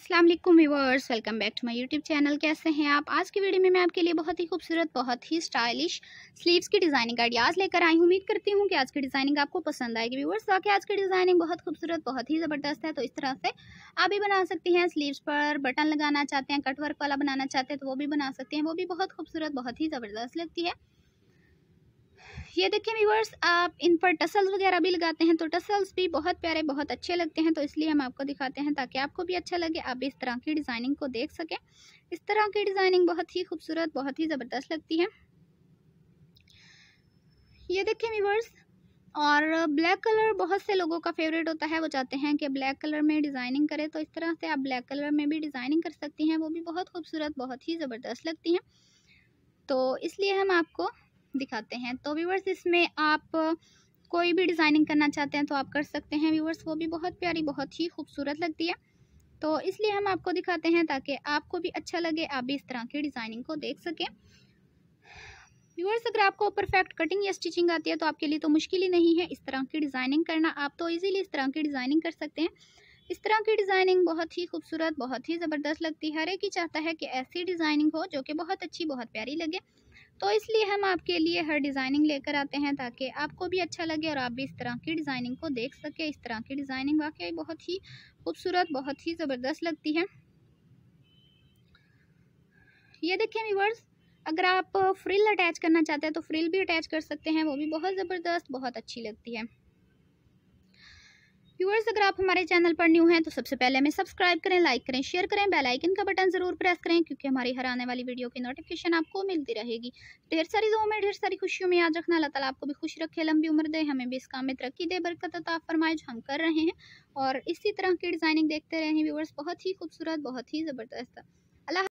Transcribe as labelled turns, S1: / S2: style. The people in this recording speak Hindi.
S1: अस्सलाम वालेकुम viewers welcome back to my YouTube channel कैसे हैं आप आज की वीडियो में मैं आपके लिए बहुत ही खूबसूरत बहुत ही स्टाइलिश स्लीव्स की डिज़ाइनिंग आइडियाज़ लेकर आई हूँ उम्मीद करती हूँ कि आज की डिज़ाइनिंग आपको पसंद आएगी व्यूअर्स तो वाकई आज की डिज़ाइनिंग बहुत खूबसूरत बहुत ही ज़बरदस्त है तो इस तरह से आप भी बना सकती हैं स्लीव्स पर बटन लगाना चाहते हैं कटवर्क वाला बनाना चाहते हैं तो वो भी बना सकते हैं वो भी बहुत खूबसूरत बहुत ही ज़बरदस्त लगती है ये देखिए व्यूवर्स आप इन पर टसल्स वगैरह भी लगाते हैं तो टसल्स भी बहुत प्यारे बहुत अच्छे लगते हैं तो इसलिए हम आपको दिखाते हैं ताकि आपको भी अच्छा लगे आप भी इस तरह की डिज़ाइनिंग को देख सकें इस तरह की डिज़ाइनिंग बहुत ही खूबसूरत बहुत ही ज़बरदस्त लगती है ये देखिए व्यूवर्स और ब्लैक कलर बहुत से लोगों का फेवरेट होता है वो चाहते हैं कि ब्लैक कलर में डिज़ाइनिंग करें तो इस तरह से आप ब्लैक कलर में भी डिज़ाइनिंग कर सकती हैं वो भी बहुत खूबसूरत बहुत ही ज़बरदस्त लगती हैं तो इसलिए हम आपको दिखाते हैं तो व्यूवर्स इसमें आप कोई भी डिज़ाइनिंग करना चाहते हैं तो आप कर सकते हैं व्यूवर्स वो भी बहुत प्यारी बहुत ही खूबसूरत लगती है तो इसलिए हम आपको दिखाते हैं ताकि आपको भी अच्छा लगे आप भी इस तरह की डिज़ाइनिंग को देख सकें व्यूअर्स अगर आपको परफेक्ट कटिंग या स्टिचिंग आती है तो आपके लिए तो मुश्किल ही नहीं है इस तरह की डिज़ाइनिंग करना आप तो ईजिली इस तरह की डिज़ाइनिंग कर सकते हैं इस तरह की डिज़ाइनिंग बहुत ही खूबसूरत बहुत ही ज़बरदस्त लगती है हर एक ही चाहता है कि ऐसी डिज़ाइनिंग हो जो कि बहुत अच्छी बहुत प्यारी लगे तो इसलिए हम आपके लिए हर डिज़ाइनिंग लेकर आते हैं ताकि आपको भी अच्छा लगे और आप भी इस तरह की डिज़ाइनिंग को देख सकें इस तरह की डिज़ाइनिंग वाकई बहुत ही खूबसूरत बहुत ही ज़बरदस्त लगती है ये देखें व्यूवर्स अगर आप फ्रिल अटैच करना चाहते हैं तो फ्रिल भी अटैच कर सकते हैं वो भी बहुत ज़बरदस्त बहुत अच्छी लगती है व्यूअर्स अगर आप हमारे चैनल पर न्यू हैं तो सबसे पहले हमें सब्सक्राइब करें लाइक करें शेयर करें बेल आइकन का बटन ज़रूर प्रेस करें क्योंकि हमारी हर आने वाली वीडियो की नोटिफिकेशन आपको मिलती रहेगी ढेर सारी दुआ में ढेर सारी खुशियों में याद रखना अल्लाह ताला आपको भी खुश रखे लंबी उम्र दे हमें भी इस काम में तरक्की दे बरकत अता फरमाए जो हम कर रहे हैं और इसी तरह की डिज़ाइनिंग देखते रहें व्यूअर्स बहुत ही खूबसूरत बहुत ही ज़बरदस्त अल्लाह